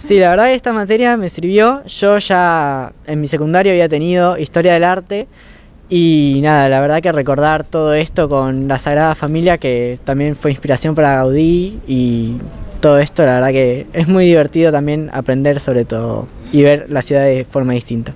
Sí, la verdad esta materia me sirvió. Yo ya en mi secundario había tenido historia del arte y nada, la verdad que recordar todo esto con la Sagrada Familia, que también fue inspiración para Gaudí y todo esto, la verdad que es muy divertido también aprender sobre todo y ver la ciudad de forma distinta.